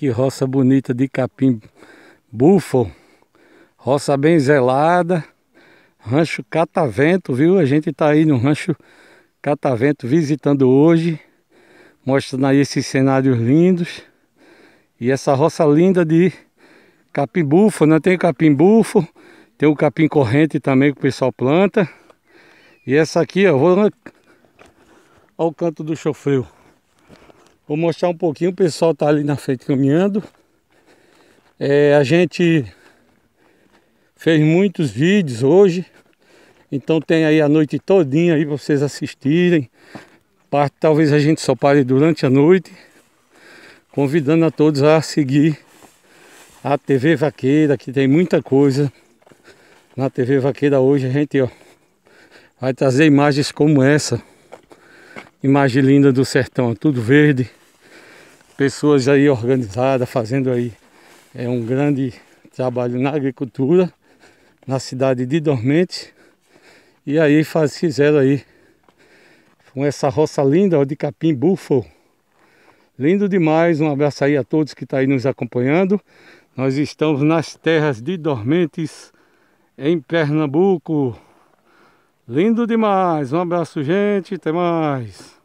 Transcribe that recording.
Que roça bonita de capim búfalo. Roça bem zelada. Rancho Catavento, viu? A gente está aí no Rancho Catavento visitando hoje. Mostrando aí esses cenários lindos. E essa roça linda de capim búfalo. Né? Tem capim búfalo. Tem o capim corrente também que o pessoal planta. E essa aqui, ó, vou... Né? Olha o canto do chofreio. Vou mostrar um pouquinho, o pessoal tá ali na frente caminhando. É, a gente fez muitos vídeos hoje, então tem aí a noite todinha aí para vocês assistirem. Parte, talvez a gente só pare durante a noite, convidando a todos a seguir a TV Vaqueira, que tem muita coisa na TV Vaqueira hoje. A gente ó, vai trazer imagens como essa, imagem linda do sertão, tudo verde pessoas aí organizadas fazendo aí é um grande trabalho na agricultura na cidade de Dormente e aí faz, fizeram aí com essa roça linda ó, de capim búfalo lindo demais um abraço aí a todos que estão tá aí nos acompanhando nós estamos nas terras de Dormentes em Pernambuco lindo demais um abraço gente até mais